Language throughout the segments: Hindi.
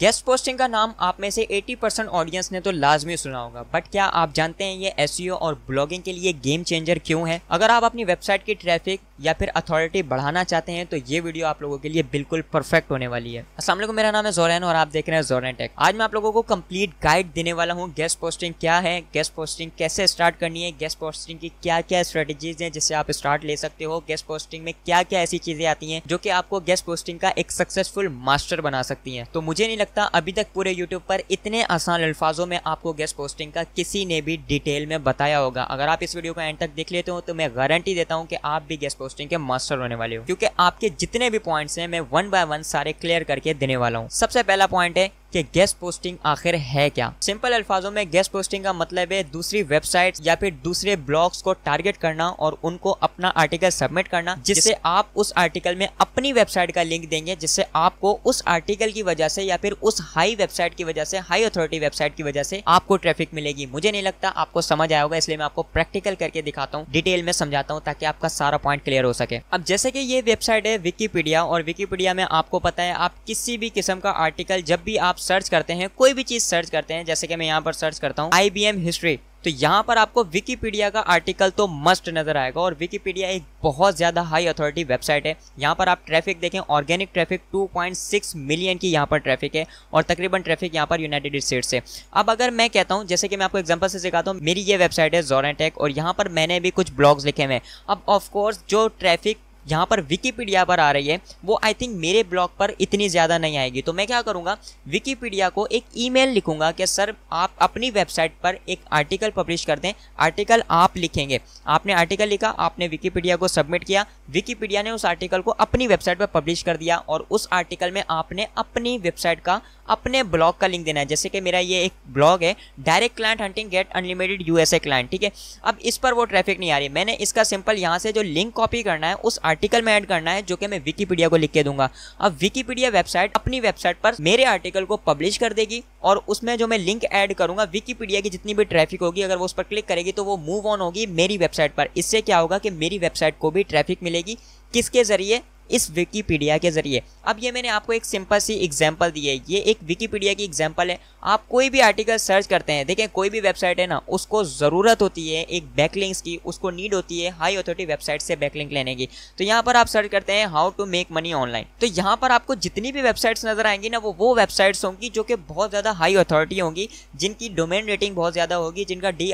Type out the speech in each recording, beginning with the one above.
गेस्ट पोस्टिंग का नाम आप में से 80 परसेंट ऑडियंस ने तो लाजमी सुना होगा बट क्या आप जानते हैं ये एस e और ब्लॉगिंग के लिए गेम चेंजर क्यों है अगर आप अपनी वेबसाइट की ट्रैफिक या फिर अथॉरिटी बढ़ाना चाहते हैं तो ये वीडियो आप लोगों के लिए बिल्कुल परफेक्ट होने वाली है असल मेरा नाम है जोरैन और आप देख रहे हैं जोरैन टेक आज मैं आप लोगों को कंप्लीट गाइड देने वाला हूँ गेस्ट पोस्टिंग क्या है गेस्ट पोस्टिंग कैसे स्टार्ट करनी है गेस्ट पोस्टिंग की क्या क्या स्ट्रेटेजीज हैं जिससे आप स्टार्ट ले सकते हो गेस्ट पोस्टिंग में क्या क्या ऐसी चीजें आती है जो कि आपको गेस्ट पोस्टिंग का एक सक्सेसफुल मास्टर बना सकती है तो मुझे नहीं लगता अभी तक पूरे यूट्यूब पर इतने आसान अल्फाजों में आपको गेस्ट पोस्टिंग का किसी ने भी डिटेल में बताया होगा अगर आप इस वीडियो को एंड तक देख लेते हो तो मैं गारंटी देता हूँ कि आप भी गेस्ट पोस्टिंग के मास्टर होने वाले हो क्योंकि आपके जितने भी पॉइंट्स हैं मैं वन बाय वन सारे क्लियर करके देने वाला हूँ सबसे पहला पॉइंट है कि गेस्ट पोस्टिंग आखिर है क्या सिंपल अल्फाजों में गेस्ट पोस्टिंग का मतलब है दूसरी वेबसाइट या फिर दूसरे ब्लॉग्स को टारगेट करना और उनको अपना आर्टिकल सबमिट करना जिससे आप उस आर्टिकल में अपनी वेबसाइट का लिंक देंगे जिससे आपको उस आर्टिकल की वजह से या फिर उस हाई वेबसाइट की वजह से हाई अथॉरिटी वेबसाइट की वजह से आपको ट्रैफिक मिलेगी मुझे नहीं लगता आपको समझ आया होगा इसलिए मैं आपको प्रैक्टिकल करके दिखाता हूँ डिटेल में समझाता हूँ ताकि आपका सारा पॉइंट क्लियर हो सके अब जैसे कि ये वेबसाइट है विकीपीडिया और विकीपीडिया में आपको पता है आप किसी भी किस्म का आर्टिकल जब भी आप आप सर्च करते हैं कोई भी चीज़ सर्च करते हैं जैसे कि मैं यहाँ पर सर्च करता हूँ आई हिस्ट्री तो यहाँ पर आपको विकीपीडिया का आर्टिकल तो मस्ट नज़र आएगा और विकीपीडिया एक बहुत ज़्यादा हाई अथॉरिटी वेबसाइट है यहाँ पर आप ट्रैफिक देखें ऑर्गेनिक ट्रैफिक 2.6 मिलियन की यहाँ पर ट्रैफिक है और तकरीबन ट्रैफिक यहाँ पर यूनाइटेड स्टेट से अब अगर मैं कहता हूँ जैसे कि मैं आपको एग्जाम्पल से सिखाता हूँ मेरी ये वेबसाइट है जोरेंटेक और यहाँ पर मैंने भी कुछ ब्लॉग्स लिखे हुए हैं अब ऑफकोर्स जो ट्रैफिक यहाँ पर विकीपीडिया पर आ रही है वो आई थिंक मेरे ब्लॉग पर इतनी ज़्यादा नहीं आएगी तो मैं क्या करूँगा विकीपीडिया को एक ईमेल लिखूँगा कि सर आप अपनी वेबसाइट पर एक आर्टिकल पब्लिश कर दें आर्टिकल आप लिखेंगे आपने आर्टिकल लिखा आपने विकीपीडिया को सबमिट किया विकीपीडिया ने उस आर्टिकल को अपनी वेबसाइट पर पब्लिश कर दिया और उस आर्टिकल में आपने अपनी वेबसाइट का अपने ब्लॉग का लिंक देना है जैसे कि मेरा ये एक ब्लॉग है direct client hunting get unlimited USA client ठीक है अब इस पर वो ट्रैफिक नहीं आ रही मैंने इसका सिंपल यहाँ से जो लिंक कॉपी करना है उस आर्टिकल आर्टिकल में ऐड करना है जो कि मैं विकीपीडिया को लिख के दूंगा अब विकीपीडिया वेबसाइट अपनी वेबसाइट पर मेरे आर्टिकल को पब्लिश कर देगी और उसमें जो मैं लिंक ऐड करूंगा विकीपीडिया की जितनी भी ट्रैफिक होगी अगर वो उस पर क्लिक करेगी तो वो मूव ऑन होगी मेरी वेबसाइट पर इससे क्या होगा कि मेरी वेबसाइट को भी ट्रैफिक मिलेगी किसके जरिए इस विकीपीडिया के ज़रिए अब ये मैंने आपको एक सिंपल सी एग्जाम्पल दी है ये एक विकीपीडिया की एग्जाम्पल है आप कोई भी आर्टिकल सर्च करते हैं देखें कोई भी वेबसाइट है ना उसको ज़रूरत होती है एक बैकलिंक्स की उसको नीड होती है हाई अथॉरिटी वेबसाइट से बैकलिंक लेने की तो यहाँ पर आप सर्च करते हैं how to make money online तो यहाँ पर आपको जितनी भी वेबसाइट्स नज़र आएंगी ना वो वो वेबसाइट्स होंगी जो कि बहुत ज़्यादा हाई अथॉरिटी होंगी जिनकी डोमेन रेटिंग बहुत ज़्यादा होगी जिनका डी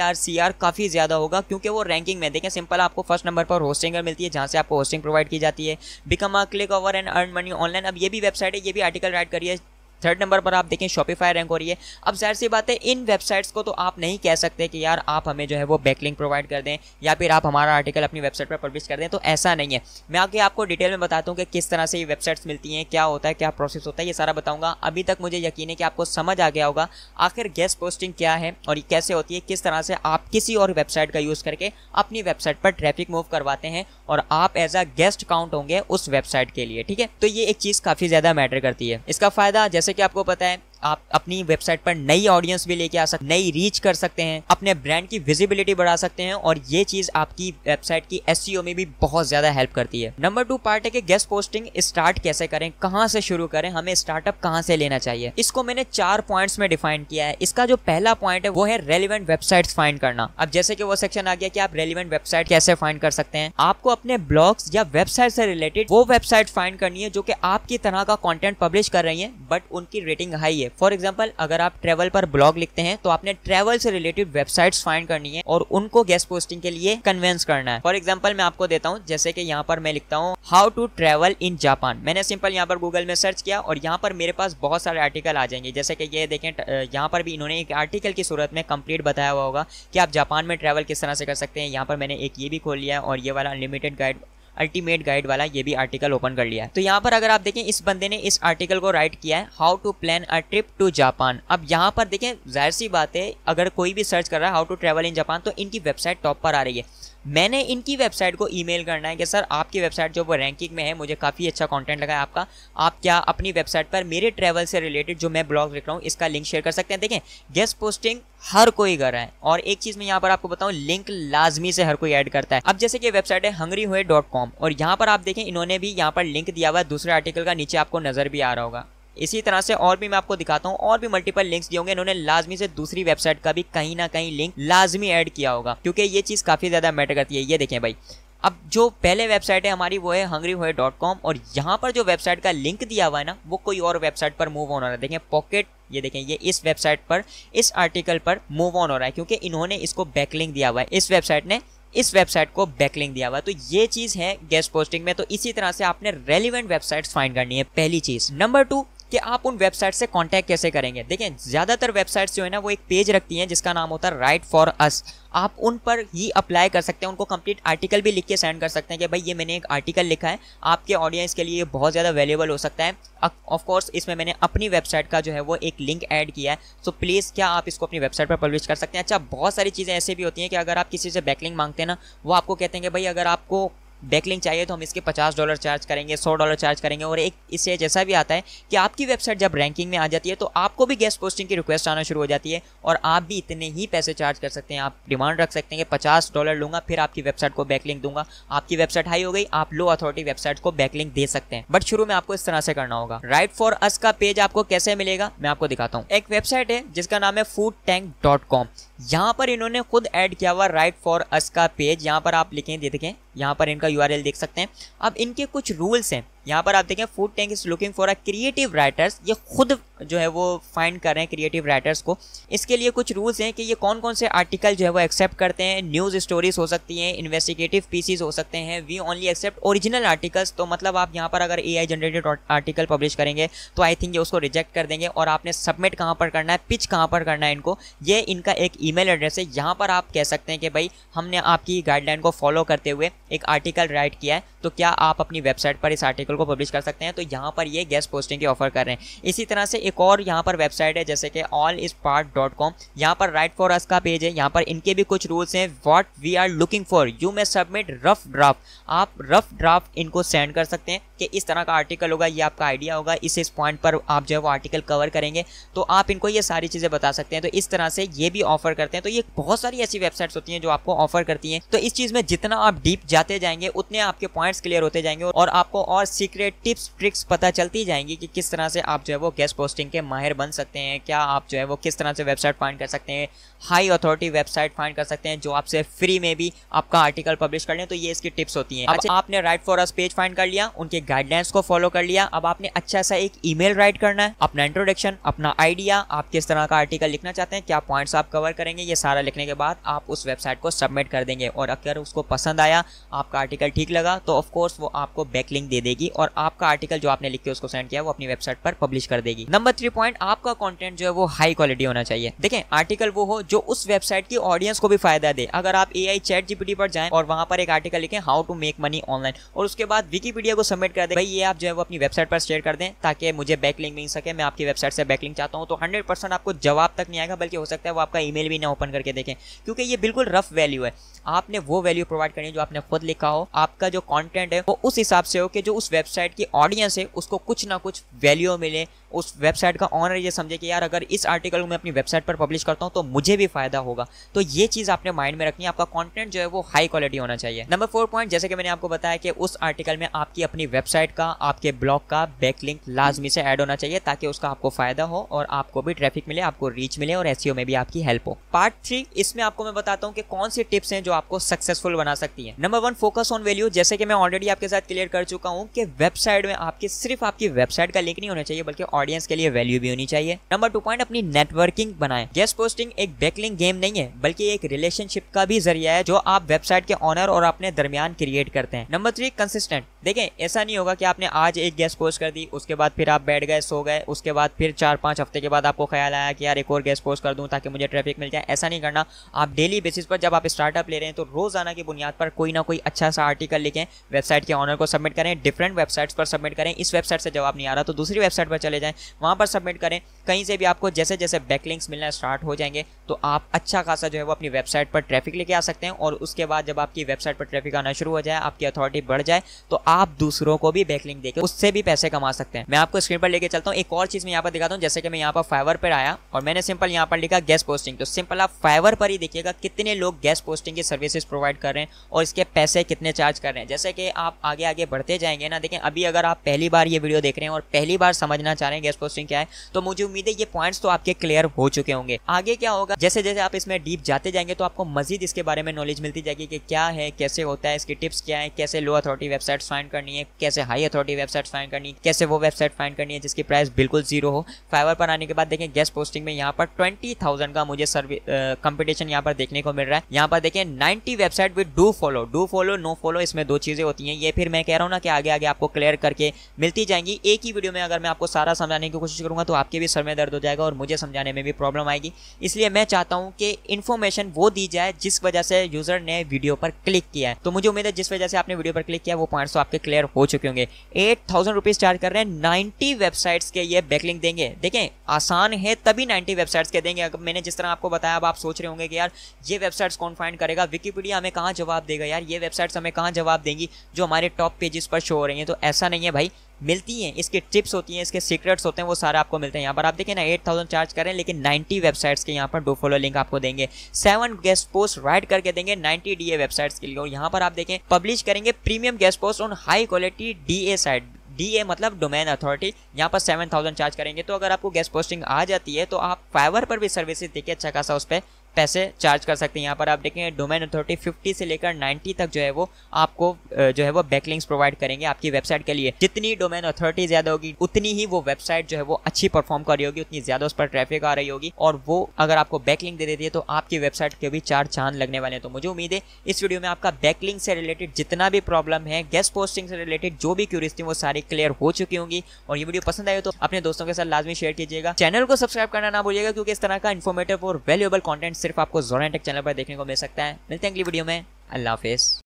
काफ़ी ज़्यादा होगा क्योंकि वो रैंकिंग में देखें सिंपल आपको फर्स्ट नंबर पर होस्टिंग मिलती है जहाँ से आपको होस्टिंग प्रोवाइड की जाती है कमा click over and earn money online अब ये भी वेबसाइट है ये भी आर्टिकल राइट करिए थर्ड नंबर पर आप देखें शॉपिफाई रैंक हो रही है अब जाहिर सी बात है इन वेबसाइट्स को तो आप नहीं कह सकते कि यार आप हमें जो है वो बैकलिंग प्रोवाइड कर दें या फिर आप हमारा आर्टिकल अपनी वेबसाइट पर पब्लिश कर दें तो ऐसा नहीं है मैं आगे आपको डिटेल में बताता हूँ कि किस तरह से ये वेबसाइट्स मिलती हैं क्या होता है क्या प्रोसेस होता है ये सारा बताऊँगा अभी तक मुझे यकीन है कि आपको समझ आ गया होगा आखिर गेस्ट पोस्टिंग क्या है और ये कैसे होती है किस तरह से आप किसी और वेबसाइट का यूज़ करके अपनी वेबसाइट पर ट्रैफिक मूव करवाते हैं और आप एज अ गेस्ट काउंट होंगे उस वेबसाइट के लिए ठीक है तो ये एक चीज़ काफ़ी ज़्यादा मैटर करती है इसका फ़ायदा जैसे जैसे कि आपको पता है आप अपनी वेबसाइट पर नई ऑडियंस भी लेके आ सकते नई रीच कर सकते हैं अपने ब्रांड की विजिबिलिटी बढ़ा सकते हैं और ये चीज आपकी वेबसाइट की एस e में भी बहुत ज्यादा हेल्प करती है नंबर टू पार्ट है कि गेस्ट पोस्टिंग स्टार्ट कैसे करें कहाँ से शुरू करें हमें स्टार्टअप कहाँ से लेना चाहिए इसको मैंने चार पॉइंट्स में डिफाइन किया है इसका जो पहला पॉइंट है वो है रेलिवेंट वेबसाइट फाइंड करना अब जैसे कि वो सेक्शन आ गया कि आप रेलिवेंट वेबसाइट कैसे फाइंड कर सकते हैं आपको अपने ब्लॉग्स या वेबसाइट से रिलेटेड वो वेबसाइट फाइंड करनी है जो कि आपकी तरह का कंटेंट पब्लिश कर रही है बट उनकी रेटिंग हाई है फॉर एग्जाम्पल अगर आप ट्रेवल पर ब्लॉग लिखते हैं तो आपने ट्रेवल से रिलेटेड वेबसाइट्स फाइंड करनी है और उनको गेस्ट पोस्टिंग के लिए कन्वेंस करना है फॉर एग्जाम्पल मैं आपको देता हूँ जैसे कि यहाँ पर मैं लिखता हूँ how to travel in Japan मैंने सिंपल यहाँ पर गूगल में सर्च किया और यहाँ पर मेरे पास बहुत सारे आर्टिकल आ जाएंगे जैसे कि ये देखें यहाँ पर भी इन्होंने एक आर्टिकल की सूरत में कंप्लीट बताया हुआ होगा कि आप जापान में ट्रैवल किस तरह से कर सकते हैं यहाँ पर मैंने एक ये भी खोल लिया है और ये वाला अनलिमिटेड गाइड अल्टीमेट गाइड वाला ये भी आर्टिकल ओपन कर लिया है तो यहाँ पर अगर आप देखें इस बंदे ने इस आर्टिकल को राइट किया है how to plan a trip to Japan अब यहाँ पर देखें जाहिर सी बात है अगर कोई भी सर्च कर रहा है how to travel in Japan तो इनकी वेबसाइट टॉप पर आ रही है मैंने इनकी वेबसाइट को ईमेल करना है कि सर आपकी वेबसाइट जो वो रैंकिंग में है मुझे काफ़ी अच्छा कंटेंट लगा है आपका आप क्या अपनी वेबसाइट पर मेरे ट्रैवल से रिलेटेड जो मैं ब्लॉग लिख रहा हूँ इसका लिंक शेयर कर सकते हैं देखें गेस्ट पोस्टिंग हर कोई कर रहा है और एक चीज़ मैं यहाँ पर आपको बताऊँ लिंक लाजमी से हर कोई ऐड करता है अब जैसे कि वेबसाइट है हंगरी हुए डॉट कॉम और यहाँ पर आप देखें इन्होंने भी यहाँ पर लिंक दिया हुआ है दूसरे आर्टिकल का नीचे आपको नज़र भी आ रहा होगा इसी तरह से और भी मैं आपको दिखाता हूँ और भी मल्टीपल लिंक्स दिए होंगे इन्होंने लाजमी से दूसरी वेबसाइट का भी कहीं ना कहीं लिंक लाजमी ऐड किया होगा क्योंकि ये चीज़ काफ़ी ज़्यादा मैटर करती है ये देखें भाई अब जो पहले वेबसाइट है हमारी वो है हंगरी होए डॉट कॉम और यहाँ पर जो वेबसाइट का लिंक दिया हुआ है ना वो कोई और वेबसाइट पर मूव ऑन हो रहा है देखें पॉकेट ये देखें ये इस वेबसाइट पर इस आर्टिकल पर मूव ऑन हो रहा है क्योंकि इन्होंने इसको बैकलिंक दिया हुआ है इस वेबसाइट ने इस वेबसाइट को बैकलिंक दिया हुआ है तो ये चीज़ है गेस्ट पोस्टिंग में तो इसी तरह से आपने रेलिवेंट वेबसाइट्स फाइंड करनी है पहली चीज़ नंबर टू कि आप उन वेबसाइट से कॉन्टैक्ट कैसे करेंगे देखें ज़्यादातर वेबसाइट्स जो है ना वो एक पेज रखती हैं जिसका नाम होता है राइट फॉर अस आप उन पर ही अप्लाई कर सकते हैं उनको कंप्लीट आर्टिकल भी लिख के सेंड कर सकते हैं कि भाई ये मैंने एक आर्टिकल लिखा है आपके ऑडियंस के लिए बहुत ज़्यादा वैल्यूबल हो सकता है ऑफ कोर्स इसमें मैंने अपनी वेबसाइट का जो है वो एक लिंक ऐड किया है सो so, प्लीज़ क्या आप इसको अपनी वेबसाइट पर पब्लिश कर सकते हैं अच्छा बहुत सारी चीज़ें ऐसी भी होती हैं कि अगर आप किसी से बैकलिंग मांगते हैं ना वो आपको कहते हैं कि भाई अगर आपको बैकलिंक चाहिए तो हम इसके पचास डॉलर चार्ज करेंगे सौ डॉलर चार्ज करेंगे और एक इससे जैसा भी आता है कि आपकी वेबसाइट जब रैंकिंग में आ जाती है तो आपको भी गेस्ट पोस्टिंग की रिक्वेस्ट आना शुरू हो जाती है और आप भी इतने ही पैसे चार्ज कर सकते हैं आप डिमांड रख सकते हैं कि पचास डॉलर लूँगा फिर आपकी वेबसाइट को बैकलिंक दूंगा आपकी वेबसाइट हाई हो गई आप लो अथॉरिटी वेबसाइट को बैकलिंक दे सकते हैं बट शुरू में आपको इस तरह से करना होगा राइट फॉर अस का पेज आपको कैसे मिलेगा मैं आपको दिखाता हूँ एक वेबसाइट है जिसका नाम है फूड टैंक डॉट कॉम यहाँ पर इन्होंने खुद ऐड किया हुआ राइट फॉर अस का पेज यहाँ पर आप लिखें दे देखें यहाँ पर इनका यू देख सकते हैं अब इनके कुछ रूल्स हैं यहाँ पर आप देखें food tank is looking for a creative writers ये खुद जो है वो फाइंड कर रहे हैं क्रिएटिव राइटर्स को इसके लिए कुछ रूल्स हैं कि ये कौन कौन से आर्टिकल जो है वो एक्सेप्ट करते हैं न्यूज़ स्टोरीज हो सकती हैं इन्वेस्टिगेटिव पीसीज हो सकते हैं we only accept original articles तो मतलब आप यहाँ पर अगर ए जनरेटेड आर्टिकल पब्लिश करेंगे तो आई थिंक ये उसको रिजेक्ट कर देंगे और आपने सबमिट कहाँ पर करना है पिच कहाँ पर करना है इनको ये इनका एक मेल एड्रेस है यहाँ पर आप कह सकते हैं कि भाई हमने आपकी गाइडलाइन को फॉलो करते हुए एक आर्टिकल राइट किया है तो क्या आप अपनी वेबसाइट पर इस आर्टिकल आर्टिकल को पब्लिश कर सकते हैं तो यहाँ पर ये गेस्ट पोस्टिंग की ऑफर कर रहे हैं इसी तरह से एक और यहाँ पर वेबसाइट है जैसे कि all is part dot com यहाँ पर राइट फॉर अस का पेज है यहाँ पर इनके भी कुछ रूल्स हैं what we are looking for you may submit rough draft आप रफ ड्राफ्ट इनको सेंड कर सकते हैं कि इस तरह का आर्टिकल होगा ये आपका आइडिया होगा इस इस पॉइंट पर आप जो है वो आर्टिकल कवर करेंगे तो आप इनको ये सारी चीज़ें बता सकते हैं तो इस तरह से ये भी ऑफर करते हैं तो ये बहुत सारी ऐसी वेबसाइट्स होती हैं जो आपको ऑफर करती हैं तो इस चीज़ में जितना आप डीप जाते जाएंगे उतने आपके पॉइंट्स क्लियर होते जाएंगे और आपको और सीक्रेट टिप्स ट्रिक्स पता चलती जाएंगी कि किस तरह से आप जो है वो गेस्ट पोस्टिंग के माहिर बन सकते हैं क्या आप जो है वो किस तरह से वेबसाइट फाइंड कर सकते हैं हाई अथॉरिटी वेबसाइट फाइंड कर सकते हैं जो आपसे फ्री में भी आपका आर्टिकल पब्लिश कर लें तो ये इसकी टिप्स होती हैं अच्छा आपने write for us page find कर लिया उनके गाइडलाइंस को फॉलो कर लिया अब आपने अच्छा सा एक ईमेल राइट करना है अपना इंट्रोडक्शन अपना आइडिया आप किस तरह का आर्टिकल लिखना चाहते हैं क्या पॉइंट्स आप कवर करेंगे ये सारा लिखने के बाद आप उस वेबसाइट को सबमिट कर देंगे और अगर उसको पसंद आया आपका आर्टिकल ठीक लगा तो ऑफकोर्स वो आपको बैकलिंक दे देगी और आपका आर्टिकल जो आपने लिख के उसको सेंड किया वो अपनी वेबसाइट पर पब्लिश कर देगी नंबर थ्री पॉइंट आपका कॉन्टेंट जो है वो हाई क्वालिटी होना चाहिए देखें आर्टिकल वो हो जो उस वेबसाइट की ऑडियंस को भी फायदा दे अगर आप ए आई चैट जीपीटी पर जाएं और वहां पर एक आर्टिकल लिखें how to make money online और उसके बाद विकीपीडिया को सबमिट कर कर दे भाई ये आप जो है वो अपनी वेबसाइट पर शेयर कर दें ताकि मुझे बैक लिंक मिल सके मैं आपकी वेबसाइट से बैक लिंक चाहता हूँ तो हंड्रेड परसेंट आपको जवाब तक नहीं आएगा बल्कि हो सकता है वो आपका ईमेल भी ना ओपन करके देखें क्योंकि ये बिल्कुल रफ वैल्यू है आपने वो वैल्यू प्रोवाइड करनी है जो आपने खुद लिखा हो आपका जो कॉन्टेंट है वो उस हिसाब से हो कि जो उस वेबसाइट की ऑडियंस है उसको कुछ ना कुछ वैल्यू मिले उस वेबसाइट का ऑनर ये समझे कि यार अगर इस आर्टिकल को मैं अपनी वेबसाइट पर पब्लिश करता हूँ तो मुझे भी फायदा होगा तो ये चीज़ आपने माइंड में रखनी है आपका कॉन्टेंट जो है वो हाई क्वालिटी होना चाहिए नंबर फोर पॉइंट जैसे कि मैंने आपको बताया कि उस आर्टिकल में आपकी अपनी वेबसाइट का आपके ब्लॉग का बैक लिंक लाजमी से ऐड होना चाहिए ताकि उसका आपको फायदा हो और आपको भी ट्रैफिक मिले आपको रीच मिले और एसईओ e में भी आपकी हेल्प हो पार्ट थ्री इसमें आपको मैं बताता हूँ कि कौन सी टिप्स हैं जो आपको सक्सेसफुल बना सकती है number one focus on value जैसे कि मैं ऑलरेडी आपके साथ क्लियर कर चुका हूँ कि वेबसाइट में आपके सिर्फ आपकी वेबसाइट का लिंक नहीं होना चाहिए बल्कि ऑडियंस के लिए वैल्यू भी होनी चाहिए नंबर टू पॉइंट अपनी नेटवर्किंग बनाए गेस्ट पोस्टिंग एक बैकलिंग गेम नहीं है बल्कि एक रिलेशनशिप का भी जरिया है जो आप वेबसाइट के ऑनर और अपने दरमियान क्रिएट करते हैं नंबर थ्री कंसिस्टेंट देखें ऐसा नहीं होगा कि आपने आज एक गैस पोस्ट कर दी उसके बाद फिर आप बैठ गए सो गए उसके बाद फिर चार पाँच हफ्ते के बाद आपको ख्याल आया कि यार एक और गैस पोस्ट कर दूँ ताकि मुझे ट्रैफिक मिल जाए ऐसा नहीं करना आप डेली बेसिस पर जब आप स्टार्टअप ले रहे हैं तो रोज़ाना की बुनियाद पर कोई ना कोई अच्छा सा आर्टिकल लिखें वेबसाइट के ऑनर को सबमिट करें डिफरेंट वेबसाइट्स पर सबमिट करें इस वेबसाइट से जवाब नहीं आ रहा तो दूसरी वेबसाइट पर चले जाएँ वहाँ पर सबमिट करें कहीं से भी आपको जैसे जैसे बैकलिंग्स मिलना स्टार्ट हो जाएंगे तो आप अच्छा खासा जो है वो अपनी वेबसाइट पर ट्रैफिक लेके आ सकते हैं और उसके बाद जब आपकी वेबसाइट पर ट्रैफिक आना शुरू हो जाए आपकी अथॉरिटी बढ़ जाए तो आप दूसरों को भी बैकलिंग देकर उससे भी पैसे कमा सकते हैं मैं आपको स्क्रीन पर लेकर चलता हूँ एक और चीज मैं यहाँ पर दिखाता हूँ जैसे कि मैं यहाँ पर फाइवर पर आया और मैंने सिंपल यहाँ पर लिखा गैस पोस्टिंग तो सिंपल आप फाइवर पर ही देखिएगा कितने लोग गैस पोस्टिंग की सर्विसेज प्रोवाइड कर रहे हैं और इसके पैसे कितने चार्ज कर रहे हैं जैसे कि आप आगे आगे बढ़ते जाएंगे ना देखें अभी अगर आप पहली बार ये वीडियो देख रहे हैं और पहली बार समझना चाह रहे हैं गैस पोस्टिंग क्या है तो मुझे उम्मीद है ये पॉइंट्स तो आपके क्लियर हो चुके होंगे आगे क्या होगा जैसे जैसे आप इसमें डीप जाते जाएंगे तो आपको मजीद इसके बारे में नॉलेज मिलती जाएगी कि क्या है कैसे होता है इसकी टिप्स क्या है कैसे लो अथॉरिटी वेबसाइट्स फाइंड करनी है कैसे हाई अथॉरिटी वेबसाइट फाइंड करनी है कैसे वो वेबसाइट फाइंड करनी है जिसकी प्राइस बिल्कुल जीरो हो फाइवर पर आने के बाद देखें गेस्ट पोस्टिंग में यहाँ पर ट्वेंटी थाउजेंड का मुझे सर्वे कंपटीशन यहाँ पर देखने को मिल रहा है यहाँ पर देखें ninety website with do follow do follow no follow इसमें दो चीज़ें होती हैं ये फिर मैं कह रहा हूँ ना कि आगे आगे आपको क्लियर करके मिलती जाएंगी एक ही वीडियो में अगर मैं आपको सारा समझाने की कोशिश करूँगा तो आपके भी सर में दर्द हो जाएगा और मुझे समझाने में भी प्रॉब्लम आएगी इसलिए मैं चाहता हूँ कि इन्फॉर्मेशन वो दी जाए जिस वजह से यूज़र ने वीडियो पर क्लिक किया है तो मुझे उम्मीद है जिस वजह से आपने वीडियो पर क्लिक किया वो पॉइंट्स आपके आपके क्लियर हो चुके होंगे एट थाउजेंड रुपीज़ चार्ज कर रहे हैं नाइन्टी वेबसाइट्स के ये बैकलिंग देंगे देखें आसान है तभी नाइन्टी वेबसाइट्स के देंगे अगर मैंने जिस तरह आपको बताया अब आप सोच रहे होंगे कि यार ये वेबसाइट्स कौन फाइंड करेगा विकीपीडिया हमें कहाँ जवाब देगा यार ये वेबसाइट्स हमें कहाँ जवाब देंगी जो हमारे टॉप पेजेस पर शो हो रही हैं तो ऐसा नहीं है भाई मिलती हैं इसके टिप्स होती हैं इसके सीक्रेट्स होते हैं वो सारे आपको मिलते हैं यहाँ पर आप देखें ना एट थाउजेंड चार्ज करें लेकिन नाइन्टी वेबसाइट्स के यहाँ पर डो फॉलो लिंक आपको देंगे सेवन गेस्ट पोस्ट राइड करके देंगे नाइन्टी डी वेबसाइट्स के लिए और यहाँ पर आप देखें पब्लिश करेंगे premium guest post on high quality D site D मतलब डोमेन अथॉरिटी यहाँ पर सेवन थाउजेंड चार्ज करेंगे तो अगर आपको गैस पोस्टिंग आ जाती है तो आप फाइवर पर भी सर्विसेज देखिए अच्छा खासा उस पर पैसे चार्ज कर सकते हैं यहाँ पर आप देखेंगे डोमेन अथॉरिटी 50 से लेकर 90 तक जो है वो आपको जो है वो बैकलिंग्स प्रोवाइड करेंगे आपकी वेबसाइट के लिए जितनी डोमेन अथॉरिटी ज़्यादा होगी उतनी ही वो वेबसाइट जो है वो अच्छी परफॉर्म कर रही होगी उतनी ज़्यादा उस पर ट्रैफिक आ रही होगी और वो अगर आपको बैकलिंग दे देती है तो आपकी वेबसाइट के भी चार चांद लगने वाले हैं तो मुझे उम्मीद है इस वीडियो में आपका बैकलिंग से रिलेटेड जितना भी प्रॉब्लम है गेस्ट पोस्टिंग से रिलेटेड जो भी क्यूरीज थी वो सारी क्लियर हो चुकी होंगी और ये वीडियो पसंद आए तो अपने दोस्तों के साथ लाजमी शेयर कीजिएगा चैनल को सब्सक्राइब करना ना भूलिएगा क्योंकि इस तरह का इन्फॉर्मेटिव और वैल्यूएबल कॉन्टेंट सिर्फ आपको जोराटेक चैनल पर देखने को मिल सकता है मिलते हैं अगली वीडियो में अल्लाह हाफिज़